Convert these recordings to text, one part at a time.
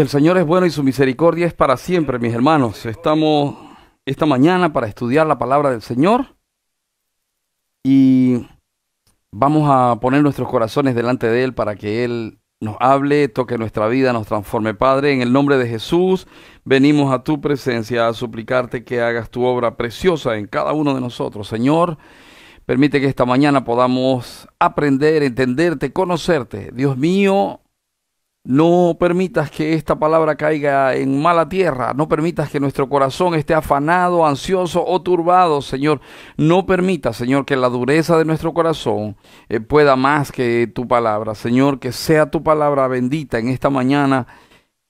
El Señor es bueno y su misericordia es para siempre, mis hermanos. Estamos esta mañana para estudiar la palabra del Señor y vamos a poner nuestros corazones delante de Él para que Él nos hable, toque nuestra vida, nos transforme, Padre. En el nombre de Jesús, venimos a tu presencia a suplicarte que hagas tu obra preciosa en cada uno de nosotros. Señor, permite que esta mañana podamos aprender, entenderte, conocerte. Dios mío, no permitas que esta palabra caiga en mala tierra. No permitas que nuestro corazón esté afanado, ansioso o turbado, Señor. No permitas, Señor, que la dureza de nuestro corazón eh, pueda más que tu palabra. Señor, que sea tu palabra bendita en esta mañana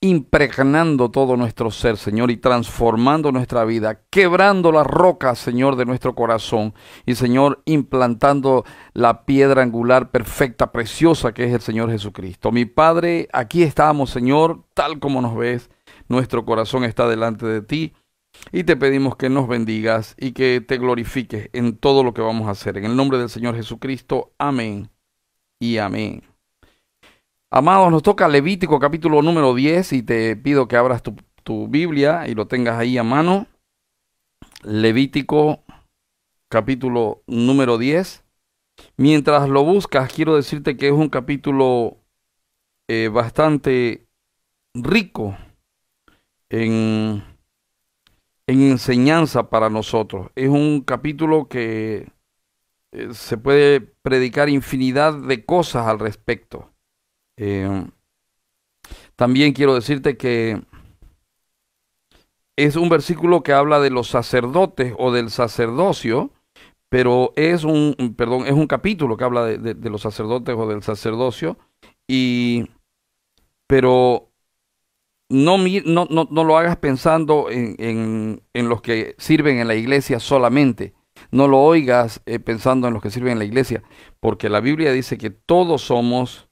impregnando todo nuestro ser, Señor, y transformando nuestra vida, quebrando la roca, Señor, de nuestro corazón, y Señor, implantando la piedra angular perfecta, preciosa, que es el Señor Jesucristo. Mi Padre, aquí estamos, Señor, tal como nos ves, nuestro corazón está delante de ti, y te pedimos que nos bendigas y que te glorifiques en todo lo que vamos a hacer. En el nombre del Señor Jesucristo, amén y amén. Amados, nos toca Levítico capítulo número 10 y te pido que abras tu, Biblia y lo tengas ahí a mano. Levítico capítulo número 10. Mientras lo buscas, quiero decirte que es un capítulo eh, bastante rico en, enseñanza para nosotros. Es un capítulo que eh, se puede predicar infinidad de cosas al respecto. Eh, también quiero decirte que es un versículo que habla de los sacerdotes o del sacerdocio, pero es un, perdón, es un capítulo que habla de, los sacerdotes o del sacerdocio, y, pero no, no, lo hagas pensando en, los que sirven en la iglesia solamente, no lo oigas eh, pensando en los que sirven en la iglesia, porque la Biblia dice que todos somos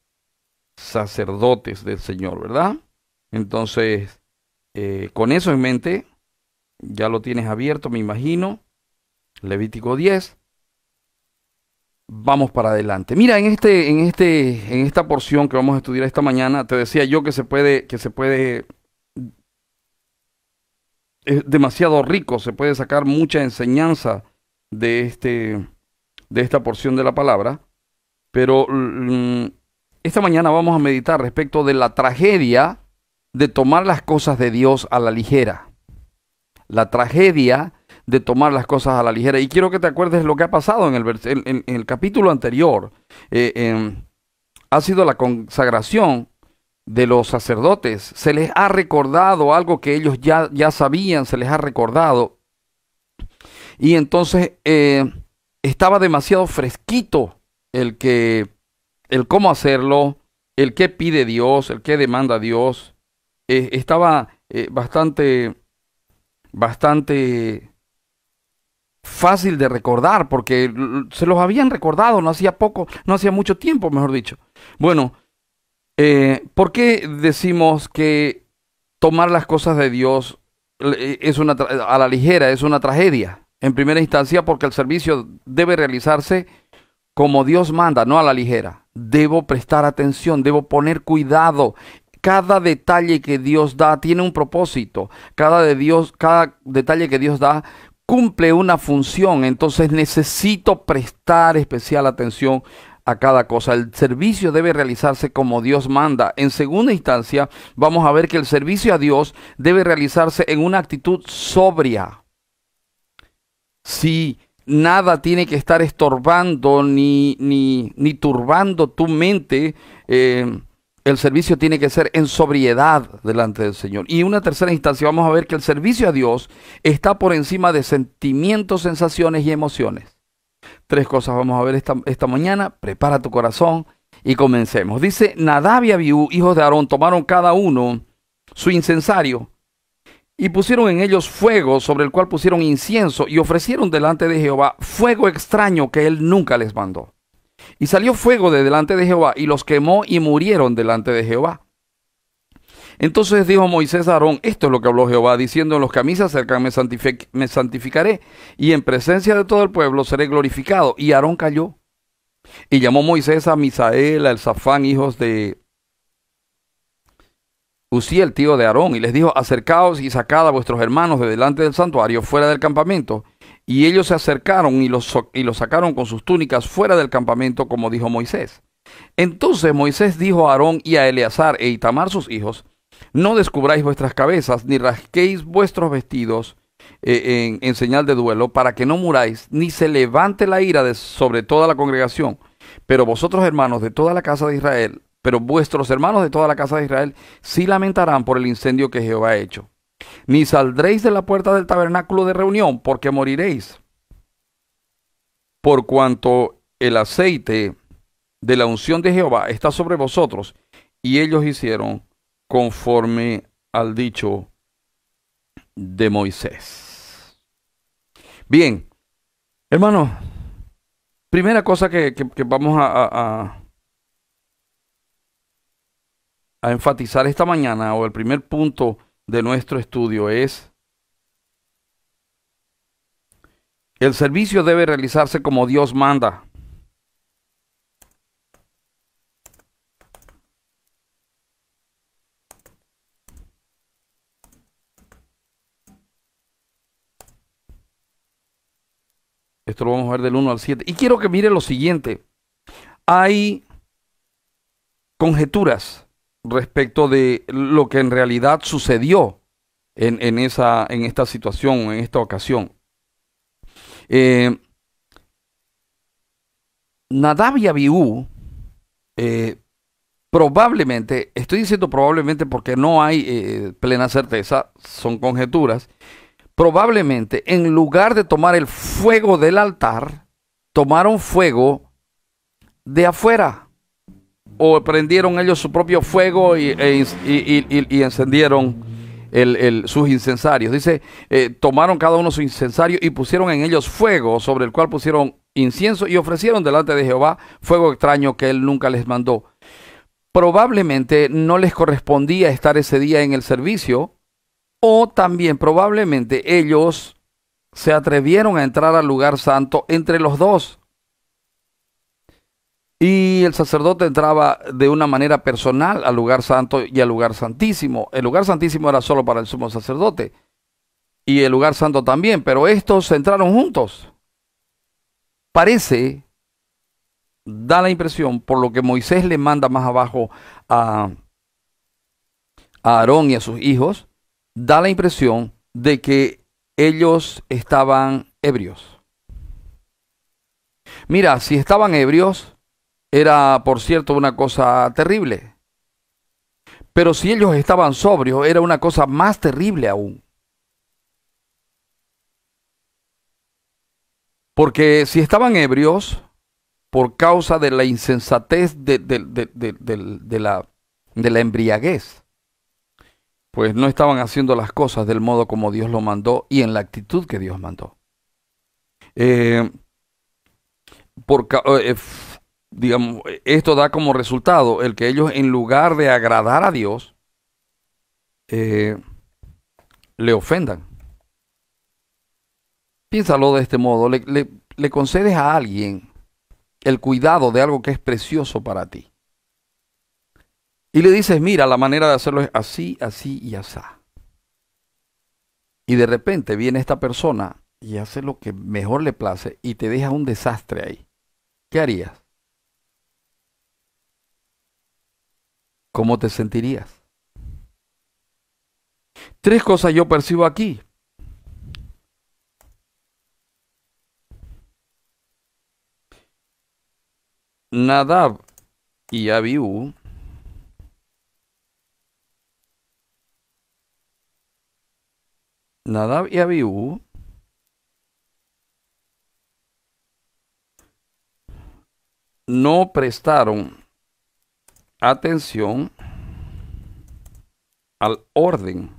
sacerdotes del Señor, ¿verdad? Entonces, eh, con eso en mente, ya lo tienes abierto, me imagino. Levítico 10. Vamos para adelante. Mira, en este, en este, en esta porción que vamos a estudiar esta mañana, te decía yo que se puede, que se puede, es demasiado rico, se puede sacar mucha enseñanza de este, de esta porción de la palabra. Pero mm, esta mañana vamos a meditar respecto de la tragedia de tomar las cosas de Dios a la ligera. La tragedia de tomar las cosas a la ligera. Y quiero que te acuerdes lo que ha pasado en el, capítulo anterior. Eh, ha sido la consagración de los sacerdotes. Se les ha recordado algo que ellos ya, ya sabían, se les ha recordado. Y entonces eh, estaba demasiado fresquito el que el cómo hacerlo, el qué pide Dios, el qué demanda Dios. Eh, estaba eh, bastante, bastante fácil de recordar porque se los habían recordado no hacía poco, no hacía mucho tiempo, mejor dicho. Bueno, eh, ¿por qué decimos que tomar las cosas de Dios es a la ligera es una tragedia? En primera instancia, porque el servicio debe realizarse como Dios manda, no a la ligera debo prestar atención, debo poner cuidado. Cada detalle que Dios da tiene un propósito. Cada, de Dios, cada detalle que Dios da cumple una función. Entonces necesito prestar especial atención a cada cosa. El servicio debe realizarse como Dios manda. En segunda instancia, vamos a ver que el servicio a Dios debe realizarse en una actitud sobria. Si nada tiene que estar estorbando ni, ni, turbando tu mente. Eh, el servicio tiene que ser en sobriedad delante del Señor. Y una tercera instancia, vamos a ver que el servicio a Dios está por encima de sentimientos, sensaciones y emociones. Tres cosas vamos a ver esta, esta mañana. Prepara tu corazón y comencemos. Dice, Nadab y Abiú, hijos de Aarón, tomaron cada uno su incensario y pusieron en ellos fuego sobre el cual pusieron incienso y ofrecieron delante de Jehová fuego extraño que él nunca les mandó. Y salió fuego de delante de Jehová y los quemó y murieron delante de Jehová. Entonces dijo Moisés a Aarón, esto es lo que habló Jehová, diciendo, en los camisas a me, santificaré, y en presencia de todo el pueblo seré glorificado. Y Aarón cayó. Y llamó Moisés a Misael, a Elzafán, hijos de Usía el tío de Aarón y les dijo, acercaos y sacad a vuestros hermanos de delante del santuario, fuera del campamento. Y ellos se acercaron y los, y sacaron con sus túnicas fuera del campamento, como dijo Moisés. Entonces Moisés dijo a Aarón y a Eleazar e Itamar sus hijos, no descubráis vuestras cabezas, ni rasquéis vuestros vestidos eh, en, señal de duelo, para que no muráis, ni se levante la ira sobre toda la congregación. Pero vosotros, hermanos de toda la casa de Israel, pero vuestros hermanos de toda la casa de Israel sí lamentarán por el incendio que Jehová ha hecho. Ni saldréis de la puerta del tabernáculo de reunión, porque moriréis. Por cuanto el aceite de la unción de Jehová está sobre vosotros, y ellos hicieron conforme al dicho de Moisés. Bien, hermanos, primera cosa que, vamos a a enfatizar esta mañana o el primer punto de nuestro estudio es el servicio debe realizarse como Dios manda. Esto lo vamos a ver del 1 al 7. Y quiero que mire lo siguiente. Hay conjeturas respecto de lo que en realidad sucedió en, en esa, en esta situación, en esta ocasión. Eh, Nadab y Abiú, eh, probablemente, estoy diciendo probablemente porque no hay eh, plena certeza, son conjeturas, probablemente en lugar de tomar el fuego del altar, tomaron fuego de afuera o prendieron ellos su propio fuego y, e encendieron sus incensarios. Dice, eh, tomaron cada uno su incensario y pusieron en ellos fuego, sobre el cual pusieron incienso y ofrecieron delante de Jehová fuego extraño que él nunca les mandó. Probablemente no les correspondía estar ese día en el servicio o también probablemente ellos se atrevieron a entrar al lugar santo entre los dos y el sacerdote entraba de una manera personal al lugar santo y al lugar santísimo. El lugar santísimo era solo para el sumo sacerdote y el lugar santo también, pero estos entraron juntos. Parece, da la impresión, por lo que Moisés le manda más abajo a, a Aarón y a sus hijos, da la impresión de que ellos estaban ebrios. Mira, si estaban ebrios, era, por cierto, una cosa terrible. Pero si ellos estaban sobrios, era una cosa más terrible aún. Porque si estaban ebrios, por causa de la insensatez de, la, de, la, embriaguez, pues no estaban haciendo las cosas del modo como Dios lo mandó y en la actitud que Dios mandó. Eh, por, eh, digamos, esto da como resultado el que ellos en lugar de agradar a Dios, eh, le ofendan. Piénsalo de este modo, le, le, le concedes a alguien el cuidado de algo que es precioso para ti. Y le dices, mira, la manera de hacerlo es así, así y así. Y de repente viene esta persona y hace lo que mejor le place y te deja un desastre ahí. ¿Qué harías? ¿cómo te sentirías? Tres cosas yo percibo aquí. Nadab y Abiú Nadab y Abiú no prestaron atención al orden.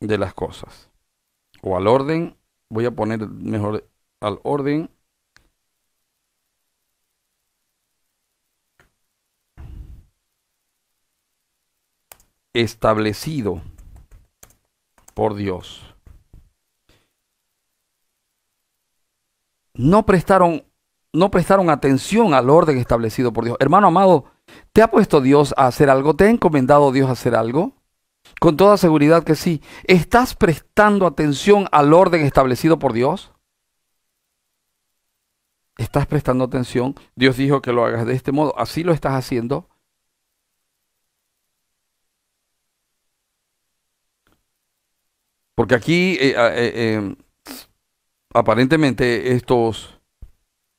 de las cosas o al orden voy a poner mejor al orden establecido por Dios. no prestaron, no prestaron atención al orden establecido por Dios. Hermano amado, ¿te ha puesto Dios a hacer algo? ¿Te ha encomendado Dios a hacer algo? Con toda seguridad que sí. ¿Estás prestando atención al orden establecido por Dios? ¿Estás prestando atención? Dios dijo que lo hagas de este modo. ¿Así lo estás haciendo? Porque aquí eh, ah, eh, eh, aparentemente estos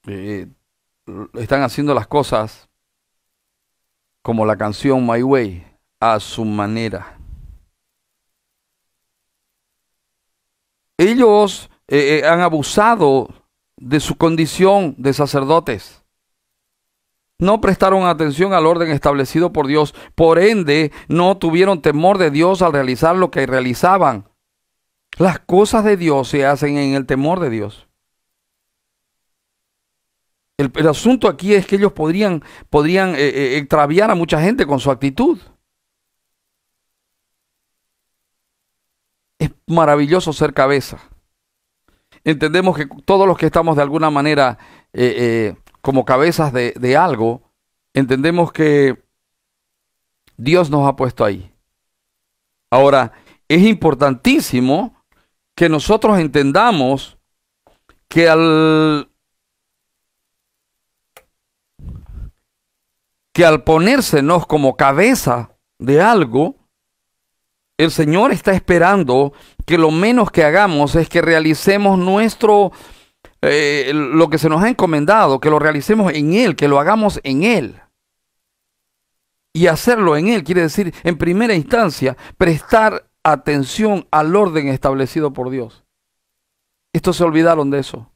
eh, están haciendo las cosas como la canción My Way, a su manera. Ellos eh, eh, han abusado de su condición de sacerdotes. No prestaron atención al orden establecido por Dios, por ende no tuvieron temor de Dios al realizar lo que realizaban. Las cosas de Dios se hacen en el temor de Dios. El, asunto aquí es que ellos podrían, podrían eh, eh, extraviar a mucha gente con su actitud. Es maravilloso ser cabeza. Entendemos que todos los que estamos de alguna manera eh, como cabezas de, de algo, entendemos que Dios nos ha puesto ahí. Ahora, es importantísimo que nosotros entendamos que al que al ponérsenos como cabeza de algo, el Señor está esperando que lo menos que hagamos es que realicemos nuestro, eh, lo que se nos ha encomendado, que lo realicemos en Él, que lo hagamos en Él. Y hacerlo en Él quiere decir, en primera instancia, prestar atención al orden establecido por Dios. Estos se olvidaron de eso.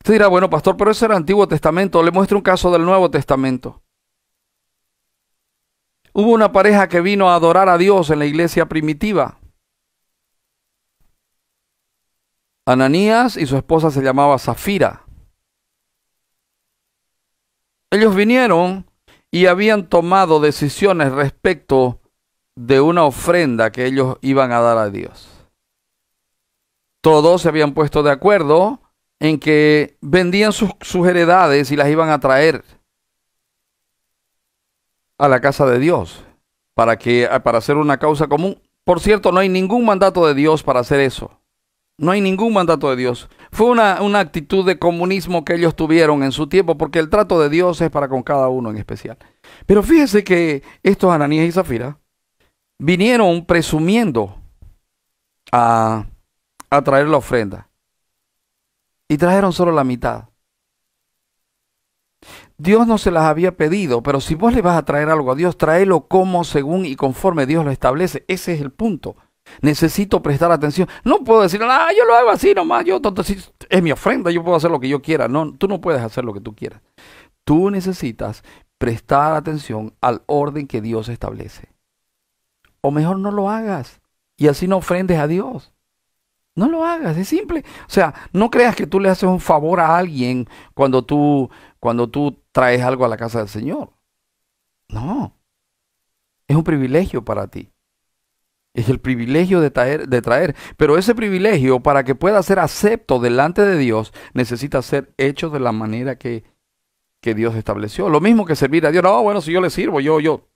Usted dirá, bueno, pastor, pero ese era el Antiguo Testamento. Le muestro un caso del Nuevo Testamento. Hubo una pareja que vino a adorar a Dios en la iglesia primitiva. Ananías y su esposa se llamaba Zafira. Ellos vinieron y habían tomado decisiones respecto de una ofrenda que ellos iban a dar a Dios. Todos se habían puesto de acuerdo en que vendían sus, heredades y las iban a traer a la casa de Dios para, que, para hacer una causa común. Por cierto, no hay ningún mandato de Dios para hacer eso. No hay ningún mandato de Dios. Fue una, una, actitud de comunismo que ellos tuvieron en su tiempo, porque el trato de Dios es para con cada uno en especial. Pero fíjese que estos Ananías y Zafira vinieron presumiendo a, traer la ofrenda. Y trajeron solo la mitad. Dios no se las había pedido, pero si vos le vas a traer algo a Dios, tráelo como, según y conforme Dios lo establece. Ese es el punto. Necesito prestar atención. No puedo decir, ah, yo lo hago así nomás, yo es mi ofrenda, yo puedo hacer lo que yo quiera. No, tú no puedes hacer lo que tú quieras. Tú necesitas prestar atención al orden que Dios establece. O mejor no lo hagas y así no ofrendes a Dios. No lo hagas, es simple. O sea, no creas que tú le haces un favor a alguien cuando tú, cuando tú traes algo a la casa del Señor. No. Es un privilegio para ti. Es el privilegio de traer, de traer. Pero ese privilegio, para que pueda ser acepto delante de Dios, necesita ser hecho de la manera que, que Dios estableció. Lo mismo que servir a Dios. No, bueno, si yo le sirvo, yo, yo,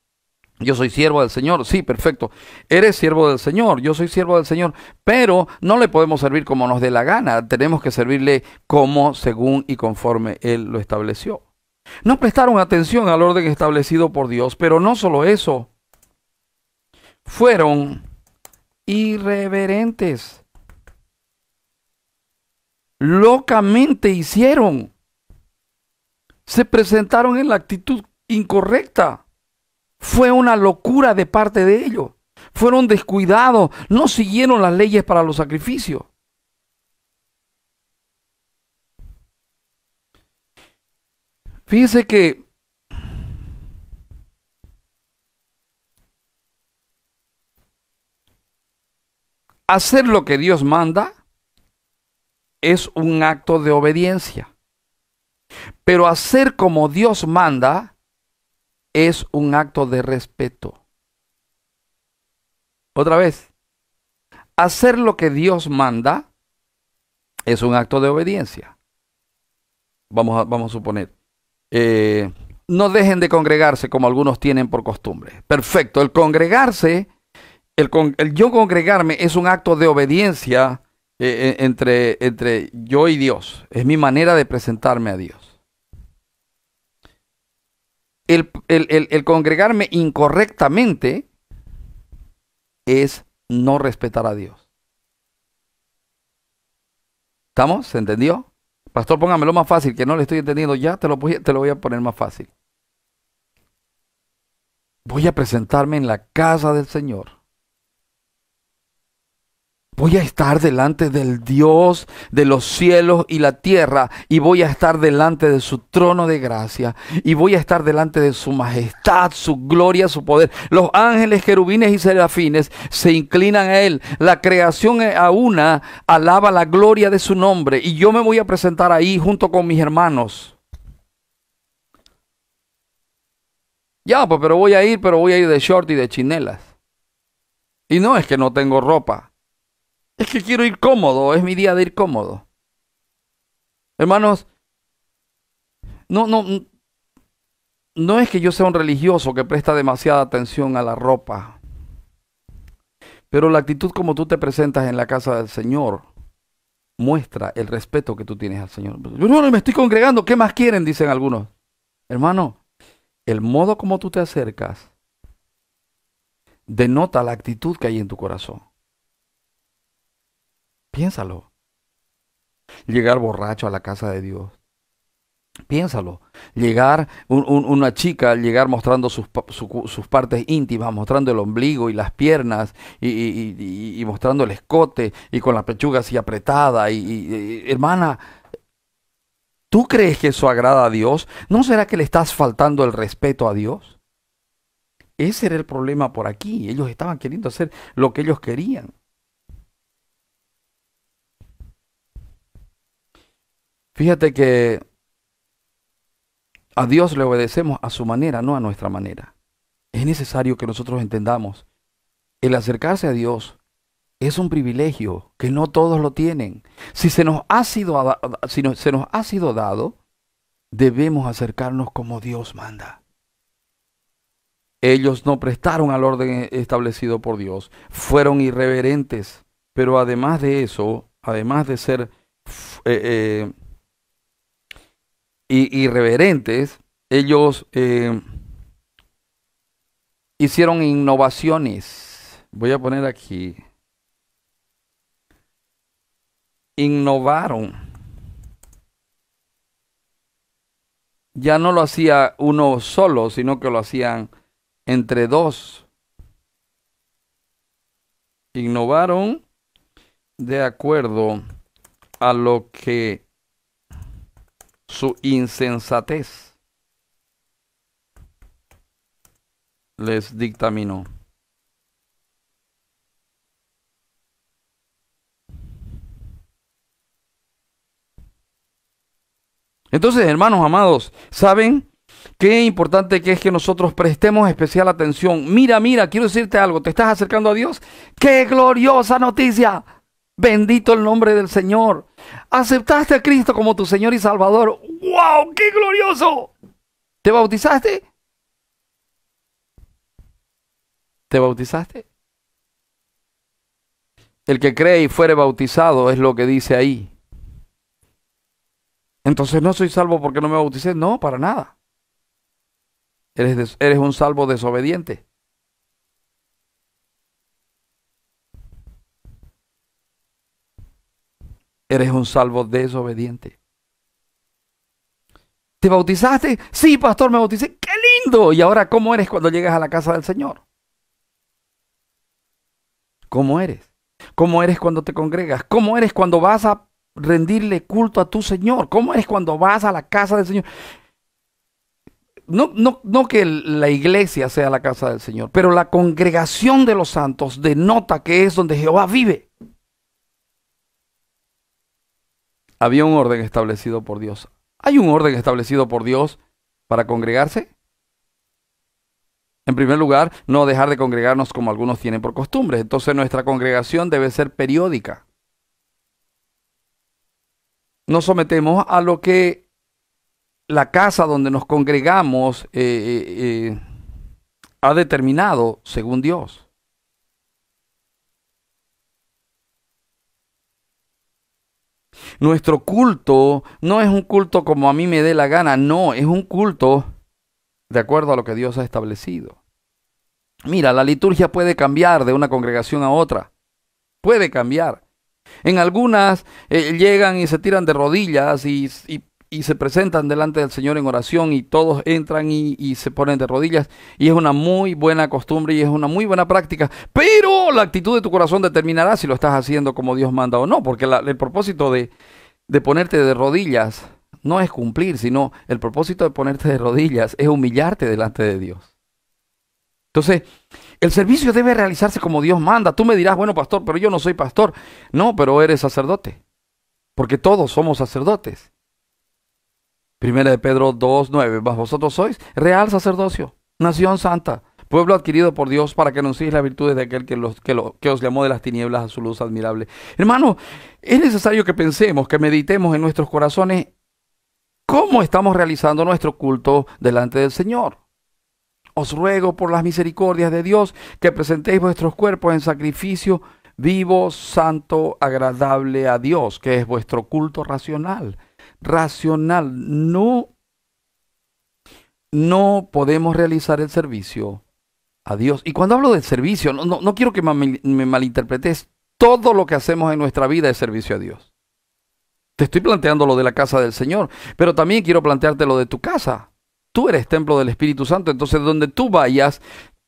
yo soy siervo del Señor, sí, perfecto. Eres siervo del Señor, yo soy siervo del Señor, pero no le podemos servir como nos dé la gana, tenemos que servirle como, según y conforme Él lo estableció. No prestaron atención al orden establecido por Dios, pero no solo eso, fueron irreverentes. Locamente hicieron. Se presentaron en la actitud incorrecta. Fue una locura de parte de ellos. Fueron descuidados, no siguieron las leyes para los sacrificios. Fíjense que hacer lo que Dios manda es un acto de obediencia. Pero hacer como Dios manda es un acto de respeto. Otra vez, hacer lo que Dios manda es un acto de obediencia. Vamos a, vamos a suponer. Eh, no dejen de congregarse como algunos tienen por costumbre. Perfecto, el congregarse, el, yo congregarme es un acto de obediencia eh, eh, entre, entre yo y Dios. Es mi manera de presentarme a Dios el, congregarme incorrectamente es no respetar a Dios. ¿Estamos? ¿Se entendió? Pastor, póngamelo más fácil, que no le estoy entendiendo ya, te lo, te lo voy a poner más fácil. Voy a presentarme en la casa del Señor Voy a estar delante del Dios de los cielos y la tierra y voy a estar delante de su trono de gracia y voy a estar delante de su majestad, su gloria, su poder. Los ángeles, querubines y serafines se inclinan a él. La creación a una alaba la gloria de su nombre y yo me voy a presentar ahí junto con mis hermanos. Ya, pues, pero voy a ir, pero voy a ir de short y de chinelas. Y no es que no tengo ropa es que quiero ir cómodo, es mi día de ir cómodo. Hermanos, no, no, no es que yo sea un religioso que presta demasiada atención a la ropa, pero la actitud como tú te presentas en la casa del Señor muestra el respeto que tú tienes al Señor. no, me estoy congregando, ¿qué más quieren? Dicen algunos. Hermano, el modo como tú te acercas denota la actitud que hay en tu corazón. Piénsalo. Llegar borracho a la casa de Dios. Piénsalo. Llegar una chica, llegar mostrando sus, partes íntimas, mostrando el ombligo y las piernas y, mostrando el escote y con la pechuga así apretada. y hermana, ¿tú crees que eso agrada a Dios? ¿No será que le estás faltando el respeto a Dios? Ese era el problema por aquí. Ellos estaban queriendo hacer lo que ellos querían. Fíjate que a Dios le obedecemos a su manera, no a nuestra manera. Es necesario que nosotros entendamos, el acercarse a Dios es un privilegio que no todos lo tienen. Si se nos ha sido, si se nos ha sido dado, debemos acercarnos como Dios manda. Ellos no prestaron al orden e, establecido por Dios, fueron irreverentes, pero además de eso, además de ser eh, eh, y irreverentes, ellos eh, hicieron innovaciones. Voy a poner aquí. Innovaron. Ya no lo hacía uno solo, sino que lo hacían entre dos. Innovaron de acuerdo a lo que su insensatez les dictaminó. Entonces, hermanos amados, ¿saben qué importante que es que nosotros prestemos especial atención? Mira, mira, quiero decirte algo, te estás acercando a Dios. ¡Qué gloriosa noticia! Bendito el nombre del Señor. Aceptaste a Cristo como tu Señor y Salvador. ¡Wow! ¡Qué glorioso! ¿Te bautizaste? ¿Te bautizaste? El que cree y fuere bautizado es lo que dice ahí. Entonces no soy salvo porque no me bauticé. No, para nada. Eres, eres un salvo desobediente. Eres un salvo desobediente. ¿Te bautizaste? Sí, pastor, me bauticé. ¡Qué lindo! ¿Y ahora cómo eres cuando llegas a la casa del Señor? ¿Cómo eres? ¿Cómo eres cuando te congregas? ¿Cómo eres cuando vas a rendirle culto a tu Señor? ¿Cómo eres cuando vas a la casa del Señor? No, no, no, que la iglesia sea la casa del Señor, pero la congregación de los santos denota que es donde Jehová vive. había un orden establecido por Dios. ¿Hay un orden establecido por Dios para congregarse? En primer lugar, no dejar de congregarnos como algunos tienen por costumbre. Entonces nuestra congregación debe ser periódica. Nos sometemos a lo que la casa donde nos congregamos eh, eh, eh, ha determinado según Dios. Nuestro culto no es un culto como a mí me dé la gana, no, es un culto de acuerdo a lo que Dios ha establecido. Mira, la liturgia puede cambiar de una congregación a otra, puede cambiar. En algunas eh, llegan y se tiran de rodillas y y se presentan delante del Señor en oración y todos entran y, se ponen de rodillas. Y es una muy buena costumbre y es una muy buena práctica. Pero la actitud de tu corazón determinará si lo estás haciendo como Dios manda o no, porque el propósito de, de ponerte de rodillas no es cumplir, sino el propósito de ponerte de rodillas es humillarte delante de Dios. Entonces, el servicio debe realizarse como Dios manda. Tú me dirás, bueno, pastor, pero yo no soy pastor. No, pero eres sacerdote. Porque todos somos sacerdotes. Primera de Pedro 2.9. Vosotros sois real sacerdocio, nación santa, pueblo adquirido por Dios para que anunciéis las virtudes de aquel que, los, que, que os llamó de las tinieblas a su luz admirable. Hermano, es necesario que pensemos, que meditemos en nuestros corazones cómo estamos realizando nuestro culto delante del Señor. Os ruego por las misericordias de Dios que presentéis vuestros cuerpos en sacrificio vivo, santo, agradable a Dios, que es vuestro culto racional racional. No, no podemos realizar el servicio a Dios. Y cuando hablo del servicio, no, quiero que me, malinterpretes. Todo lo que hacemos en nuestra vida es servicio a Dios. Te estoy planteando lo de la casa del Señor, pero también quiero plantearte lo de tu casa. Tú eres templo del Espíritu Santo, entonces donde tú vayas,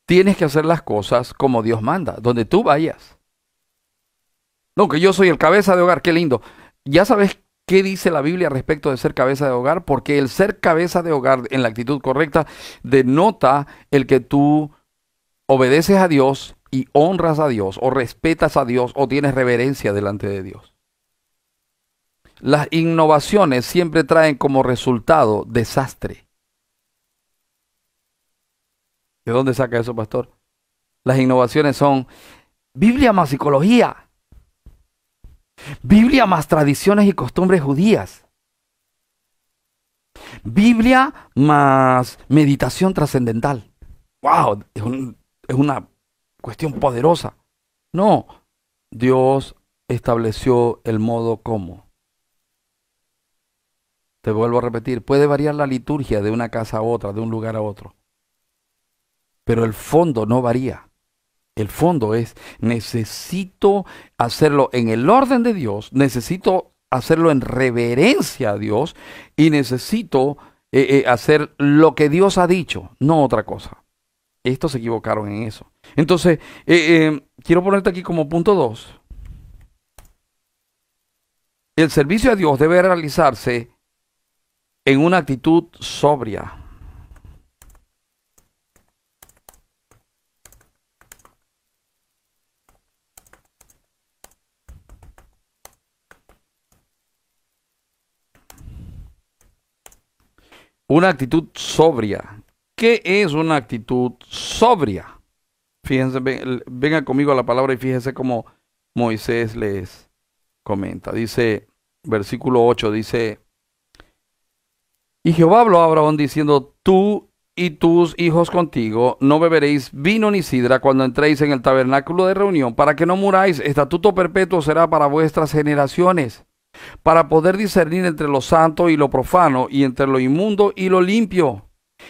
tienes que hacer las cosas como Dios manda, donde tú vayas. No, que yo soy el cabeza de hogar, qué lindo. Ya sabes ¿Qué dice la Biblia respecto de ser cabeza de hogar? Porque el ser cabeza de hogar en la actitud correcta denota el que tú obedeces a Dios y honras a Dios o respetas a Dios o tienes reverencia delante de Dios. Las innovaciones siempre traen como resultado desastre. ¿De dónde saca eso, pastor? Las innovaciones son Biblia más psicología. Biblia más tradiciones y costumbres judías. Biblia más meditación trascendental. ¡Wow! Es, es, una cuestión poderosa. No, Dios estableció el modo como. Te vuelvo a repetir, puede variar la liturgia de una casa a otra, de un lugar a otro. Pero el fondo no varía. El fondo es, necesito hacerlo en el orden de Dios, necesito hacerlo en reverencia a Dios y necesito eh, eh, hacer lo que Dios ha dicho, no otra cosa. Estos se equivocaron en eso. Entonces, eh, quiero ponerte aquí como punto dos. El servicio a Dios debe realizarse en una actitud sobria. Una actitud sobria. ¿Qué es una actitud sobria? Fíjense, vengan conmigo a la palabra y fíjense cómo Moisés les comenta. Dice, versículo 8, dice, y Jehová habló a Abraham diciendo, tú y tus hijos contigo, no beberéis vino ni sidra cuando entréis en el tabernáculo de reunión, para que no muráis. Estatuto perpetuo será para vuestras generaciones para poder discernir entre lo santo y lo profano, y entre lo inmundo y lo limpio,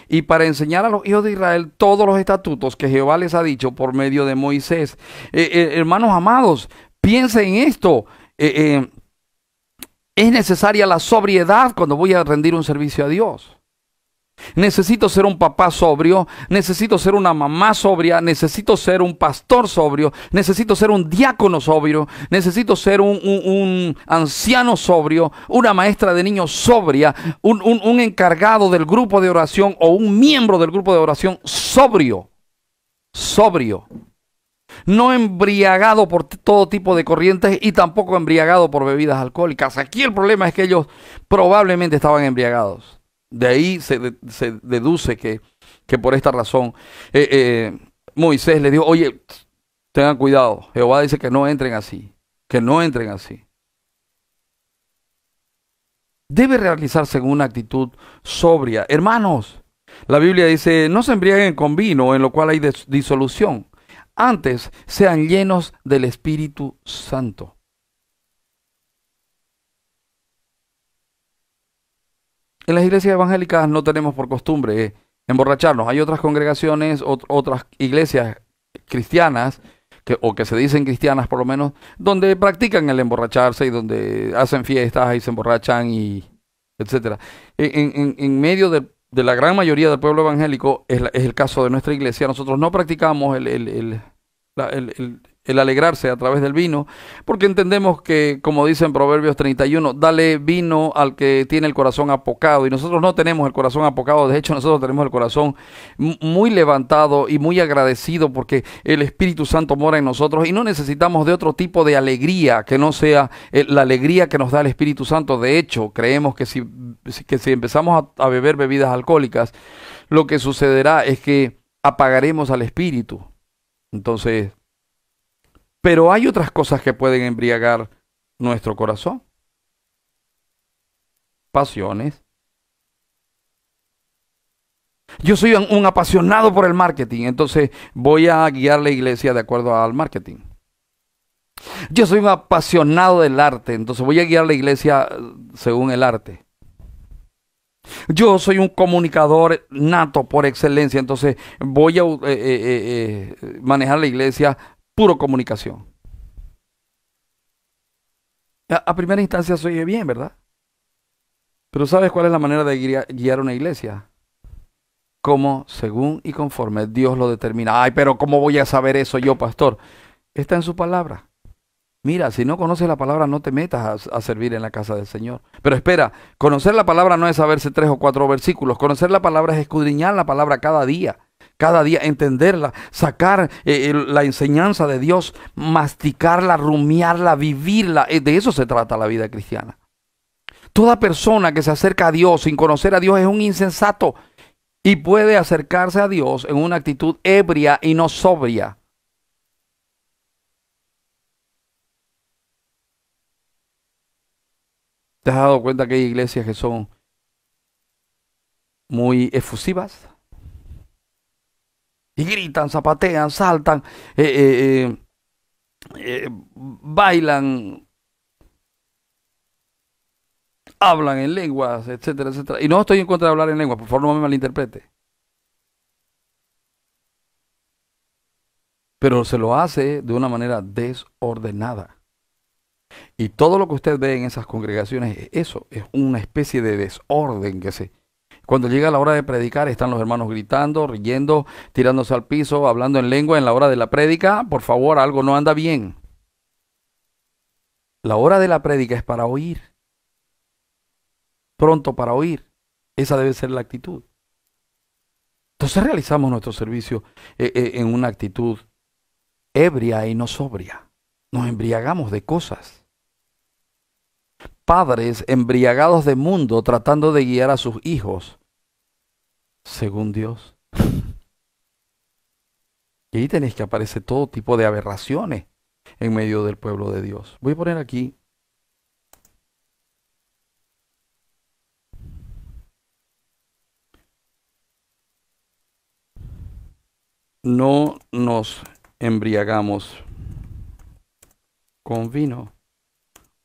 y para enseñar a los hijos de Israel todos los estatutos que Jehová les ha dicho por medio de Moisés. Eh, eh, hermanos amados, piensen en esto. Eh, es necesaria la sobriedad cuando voy a rendir un servicio a Dios. Necesito ser un papá sobrio, necesito ser una mamá sobria, necesito ser un pastor sobrio, necesito ser un diácono sobrio, necesito ser un, anciano sobrio, una maestra de niños sobria, un, un encargado del grupo de oración o un miembro del grupo de oración sobrio, sobrio. No embriagado por todo tipo de corrientes y tampoco embriagado por bebidas alcohólicas. Aquí el problema es que ellos probablemente estaban embriagados. De ahí se, deduce que, por esta razón eh, eh, Moisés le dijo, oye, tengan cuidado, Jehová dice que no entren así, que no entren así. Debe realizarse en una actitud sobria. Hermanos, la Biblia dice, no se embriaguen con vino, en lo cual hay disolución. Antes sean llenos del Espíritu Santo. en las iglesias evangélicas no tenemos por costumbre emborracharnos. Hay otras congregaciones, otras iglesias cristianas, o que se dicen cristianas por lo menos, donde practican el emborracharse y donde hacen fiestas y se emborrachan y etcétera. En, medio de, la gran mayoría del pueblo evangélico, es, el caso de nuestra iglesia, nosotros no practicamos el el alegrarse a través del vino, porque entendemos que, como dice en Proverbios 31, dale vino al que tiene el corazón apocado, y nosotros no tenemos el corazón apocado, de hecho nosotros tenemos el corazón muy levantado y muy agradecido porque el Espíritu Santo mora en nosotros y no necesitamos de otro tipo de alegría que no sea eh, la alegría que nos da el Espíritu Santo. De hecho, creemos que si, que si empezamos a beber bebidas alcohólicas, lo que sucederá es que apagaremos al Espíritu. Entonces, pero hay otras cosas que pueden embriagar nuestro corazón. Pasiones. Yo soy un apasionado por el marketing, entonces voy a guiar la iglesia de acuerdo al marketing. Yo soy un apasionado del arte, entonces voy a guiar la iglesia eh, según el arte. Yo soy un comunicador nato por excelencia, entonces voy a eh, eh, manejar la iglesia puro comunicación. A, primera instancia se oye bien, ¿verdad? Pero ¿sabes cuál es la manera de guiar, una iglesia? Como según y conforme Dios lo determina. Ay, pero ¿cómo voy a saber eso yo, pastor? Está en su palabra. Mira, si no conoces la palabra, no te metas a, servir en la casa del Señor. Pero espera, conocer la palabra no es saberse tres o cuatro versículos. Conocer la palabra es escudriñar la palabra cada día cada día, entenderla, sacar eh, la enseñanza de Dios, masticarla, rumiarla, vivirla. Eh, de eso se trata la vida cristiana. Toda persona que se acerca a Dios sin conocer a Dios es un insensato y puede acercarse a Dios en una actitud ebria y no sobria. ¿Te has dado cuenta que hay iglesias que son muy efusivas? y gritan, zapatean, saltan, eh, eh, eh, bailan, hablan en lenguas, etcétera, etcétera. Y no estoy en contra de hablar en lenguas, por favor no me malinterprete. Pero se lo hace de una manera desordenada. Y todo lo que usted ve en esas congregaciones, eso es una especie de desorden que se, cuando llega la hora de predicar, están los hermanos gritando, riendo, tirándose al piso, hablando en lengua en la hora de la prédica. Por favor, algo no anda bien. La hora de la prédica es para oír. Pronto para oír. Esa debe ser la actitud. Entonces realizamos nuestro servicio eh, eh, en una actitud ebria y no sobria. Nos embriagamos de cosas padres embriagados de mundo tratando de guiar a sus hijos según Dios. y ahí tenéis que aparecer todo tipo de aberraciones en medio del pueblo de Dios. Voy a poner aquí. No nos embriagamos con vino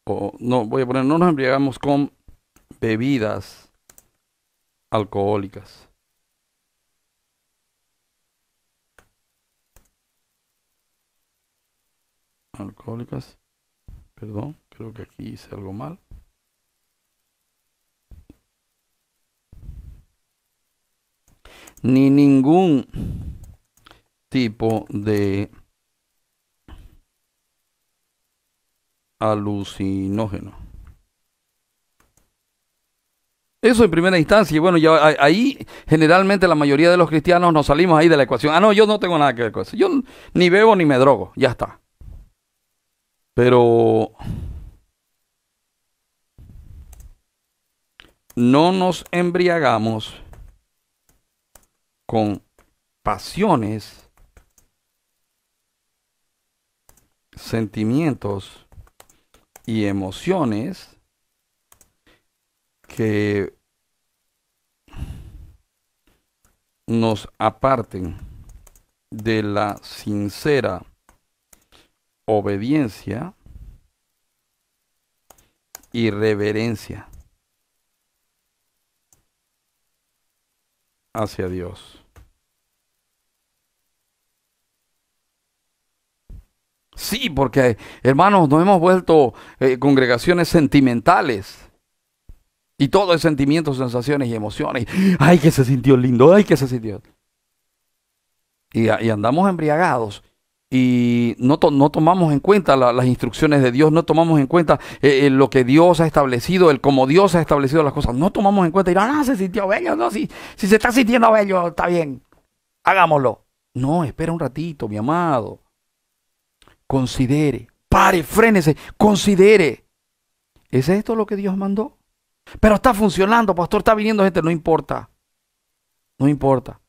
o no, voy a poner, no nos embriagamos con bebidas alcohólicas. Alcohólicas. Perdón, creo que aquí hice algo mal. Ni ningún tipo de alucinógeno Eso en primera instancia. Y bueno, ya ahí generalmente la mayoría de los cristianos nos salimos ahí de la ecuación. Ah, no, yo no tengo nada que ver con eso. Yo ni bebo ni me drogo. Ya está. Pero no nos embriagamos con pasiones, sentimientos y emociones que nos aparten de la sincera obediencia y reverencia hacia Dios. Sí, porque hermanos, nos hemos vuelto eh, congregaciones sentimentales. Y todo es sentimientos, sensaciones y emociones. Ay, que se sintió lindo, ay, que se sintió. Y, andamos embriagados y no, tomamos en cuenta las instrucciones de Dios, no tomamos en cuenta eh, eh, lo que Dios ha establecido, el cómo Dios ha establecido las cosas, no tomamos en cuenta y no, se sintió bello, no, si, si se está sintiendo bello, está bien, hagámoslo. No, espera un ratito, mi amado considere, pare, frénese, considere. ¿Es esto lo que Dios mandó? Pero está funcionando, pastor, está viniendo gente, no importa. No importa.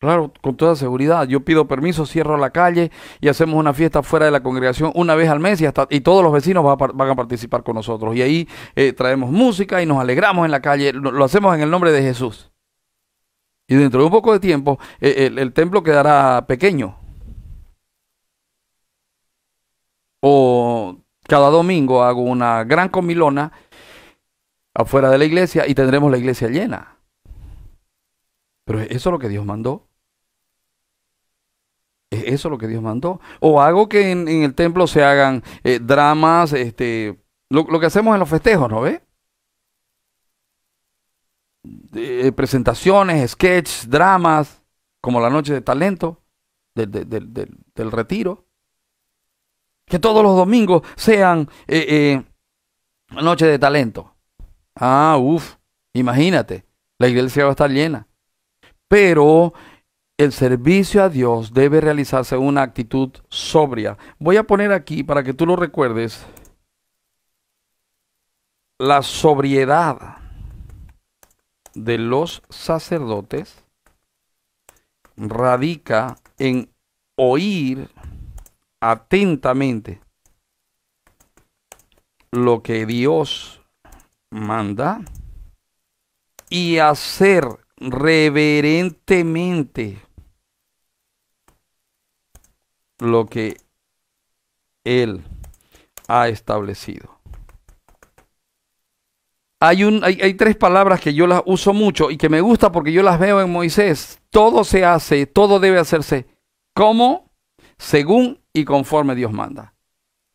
Claro, con toda seguridad. Yo pido permiso, cierro la calle y hacemos una fiesta fuera de la congregación una vez al mes y, hasta, y todos los vecinos van a participar con nosotros. Y ahí eh, traemos música y nos alegramos en la calle. Lo, hacemos en el nombre de Jesús. Y dentro de un poco de tiempo eh, el templo quedará pequeño. o cada domingo hago una gran comilona afuera de la iglesia y tendremos la iglesia llena. Pero eso es lo que Dios mandó. Eso lo que Dios mandó. O hago que en, el templo se hagan eh, dramas, este, lo, que hacemos en los festejos, ¿no ve? Eh, presentaciones, sketches, dramas, como la noche de talento del retiro. Que todos los domingos sean eh, eh, noche de talento. Ah, uff, imagínate, la iglesia va a estar llena. Pero el servicio a Dios debe realizarse una actitud sobria. Voy a poner aquí para que tú lo recuerdes la sobriedad de los sacerdotes radica en oír atentamente lo que Dios manda y hacer reverentemente lo que Él ha establecido. Hay, un, hay, tres palabras que yo las uso mucho y que me gusta porque yo las veo en Moisés. Todo se hace, todo debe hacerse. ¿Cómo? según y conforme Dios manda.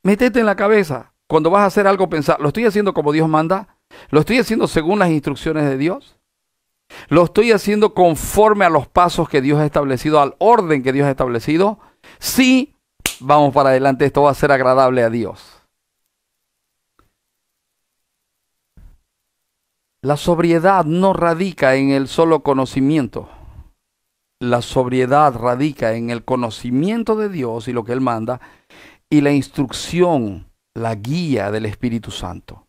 Métete en la cabeza. Cuando vas a hacer algo, pensar, ¿lo estoy haciendo como Dios manda? ¿Lo estoy haciendo según las instrucciones de Dios? ¿Lo estoy haciendo conforme a los pasos que Dios ha establecido, al orden que Dios ha establecido? Sí, vamos para adelante, esto va a ser agradable a Dios. La sobriedad no radica en el solo conocimiento. La sobriedad radica en el conocimiento de Dios y lo que Él manda y la instrucción, la guía del Espíritu Santo.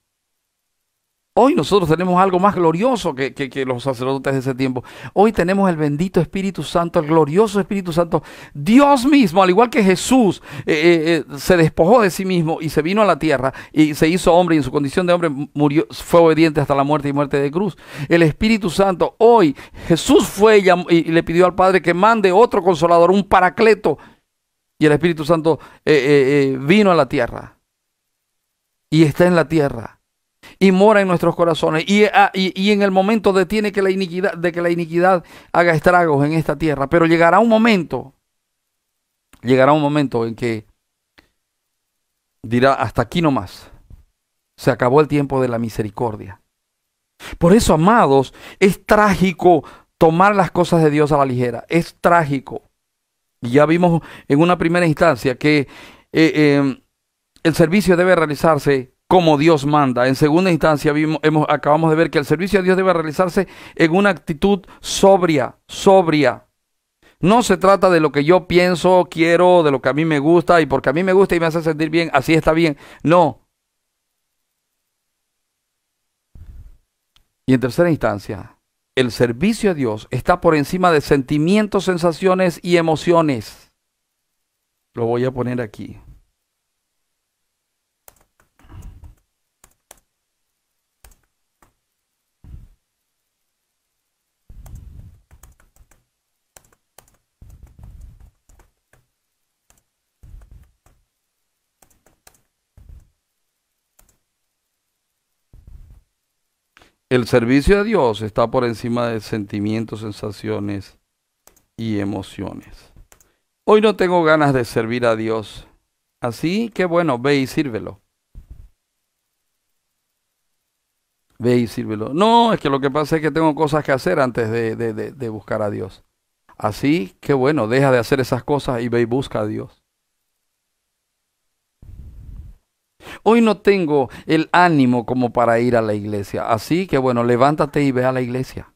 Hoy nosotros tenemos algo más glorioso que, los sacerdotes de ese tiempo. Hoy tenemos el bendito Espíritu Santo, el glorioso Espíritu Santo. Dios mismo, al igual que Jesús, eh, eh, eh, se despojó de sí mismo y se vino a la tierra y se hizo hombre y en su condición de hombre murió, fue obediente hasta la muerte y muerte de cruz. El Espíritu Santo, hoy Jesús fue y, le pidió al Padre que mande otro consolador, un paracleto. Y el Espíritu Santo vino a la tierra y está en la tierra y mora en nuestros corazones. Ah, y, y, en el momento detiene que la iniquidad, de que la iniquidad haga estragos en esta tierra. Pero llegará un momento, llegará un momento en que dirá, hasta aquí nomás, se acabó el tiempo de la misericordia. Por eso, amados, es trágico tomar las cosas de Dios a la ligera. Es trágico. Y ya vimos en una primera instancia que eh, em, el servicio debe realizarse como Dios manda. En segunda instancia, vimos, hemos, acabamos de ver que el servicio a Dios debe realizarse en una actitud sobria, sobria. No se trata de lo que yo pienso, quiero, de lo que a mí me gusta y porque a mí me gusta y me hace sentir bien, así está bien. No. Y en tercera instancia, el servicio a Dios está por encima de sentimientos, sensaciones y emociones. Lo voy a poner aquí. el servicio a Dios está por encima de sentimientos, sensaciones y emociones. Hoy no tengo ganas de servir a Dios. Así que bueno, ve y sírvelo. Ve y sírvelo. No, es que lo que pasa es que tengo cosas que hacer antes de, de, de buscar a Dios. Así que bueno, deja de hacer esas cosas y ve y busca a Dios. Hoy no tengo el ánimo como para ir a la iglesia. Así que bueno, levántate y ve a la iglesia.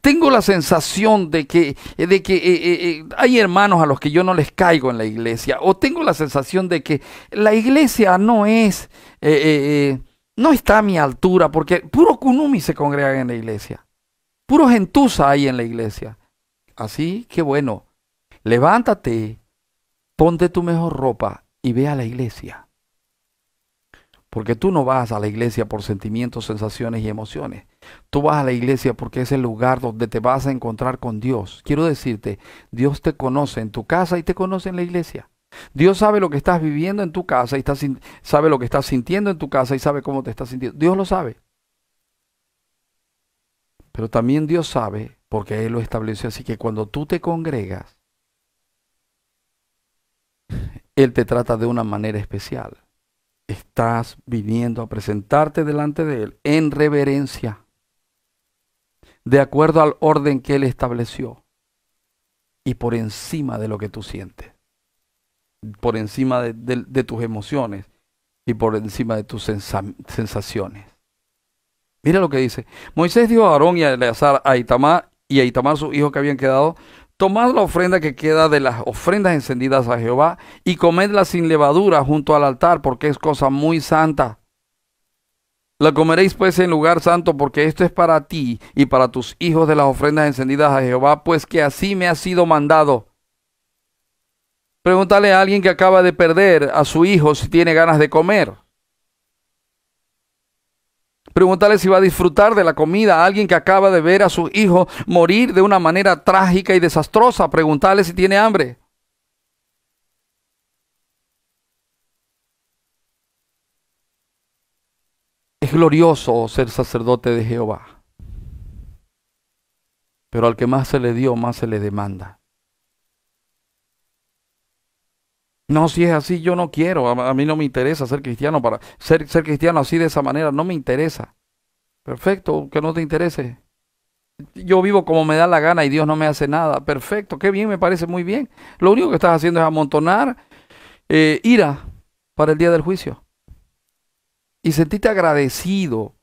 Tengo la sensación de que, eh, de que eh, eh, hay hermanos a los que yo no les caigo en la iglesia. O tengo la sensación de que la iglesia no es, no está a mi altura, porque puro kunumi se congregan en la iglesia. Puro gentuza hay en la iglesia. Así que bueno, levántate, ponte tu mejor ropa y ve a la iglesia. Porque tú no vas a la iglesia por sentimientos, sensaciones y emociones. Tú vas a la iglesia porque es el lugar donde te vas a encontrar con Dios. Quiero decirte, Dios te conoce en tu casa y te conoce en la iglesia. Dios sabe lo que estás viviendo en tu casa y sabe lo que estás sintiendo en tu casa y sabe cómo te estás sintiendo. Dios lo sabe. Pero también Dios sabe, porque Él lo estableció así, que cuando tú te congregas, él te trata de una manera especial. Estás viniendo a presentarte delante de Él en reverencia, de acuerdo al orden que Él estableció y por encima de lo que tú sientes, por encima de, tus emociones y por encima de tus sensaciones. Mira lo que dice. Moisés dijo a Aarón y a Eleazar, a Itamar y a Itamar su hijo que habían quedado Tomad la ofrenda que queda de las ofrendas encendidas a Jehová y comedla sin levadura junto al altar, porque es cosa muy santa. La comeréis pues en lugar santo, porque esto es para ti y para tus hijos de las ofrendas encendidas a Jehová, pues que así me ha sido mandado. Pregúntale a alguien que acaba de perder a su hijo si tiene ganas de comer. Pregúntale si va a disfrutar de la comida a alguien que acaba de ver a su hijo morir de una manera trágica y desastrosa. Preguntarle si tiene hambre. Es glorioso ser sacerdote de Jehová. Pero al que más se le dio, más se le demanda. No, si es así, yo no quiero. A, mí no me interesa ser cristiano. Para ser, ser cristiano así de esa manera no me interesa. Perfecto, que no te interese. Yo vivo como me da la gana y Dios no me hace nada. Perfecto, qué bien, me parece muy bien. Lo único que estás haciendo es amontonar eh, ira para el día del juicio. Y sentiste agradecido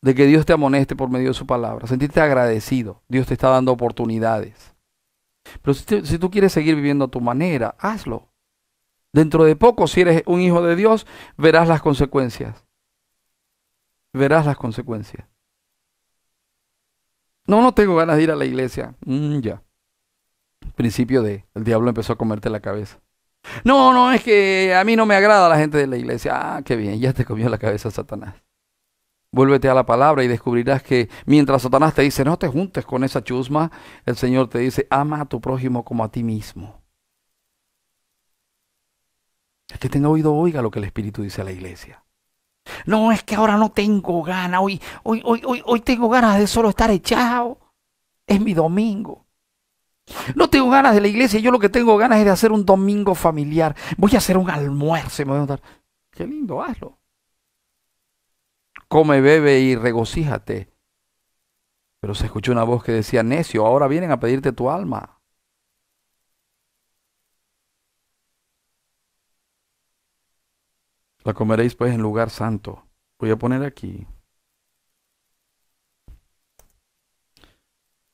de que Dios te amoneste por medio de su palabra. Sentirte agradecido. Dios te está dando oportunidades. Pero si, si tú quieres seguir viviendo a tu manera, hazlo. Dentro de poco, si eres un hijo de Dios, verás las consecuencias. Verás las consecuencias. No, no tengo ganas de ir a la iglesia. Mm, ya. principio de, el diablo empezó a comerte la cabeza. No, no, es que a mí no me agrada la gente de la iglesia. Ah, qué bien, ya te comió la cabeza Satanás. Vuélvete a la palabra y descubrirás que mientras Satanás te dice, no te juntes con esa chusma, el Señor te dice, ama a tu prójimo como a ti mismo. Es que tenga oído, oiga lo que el Espíritu dice a la iglesia. No, es que ahora no tengo ganas. Hoy, hoy, hoy, tengo ganas de solo estar echado. Es mi domingo. No tengo ganas de la iglesia. Yo lo que tengo ganas es de hacer un domingo familiar. Voy a hacer un almuerzo. Qué lindo, hazlo. Come, bebe y regocíjate. Pero se escuchó una voz que decía, necio, ahora vienen a pedirte tu alma. La comeréis pues en lugar santo. Voy a poner aquí.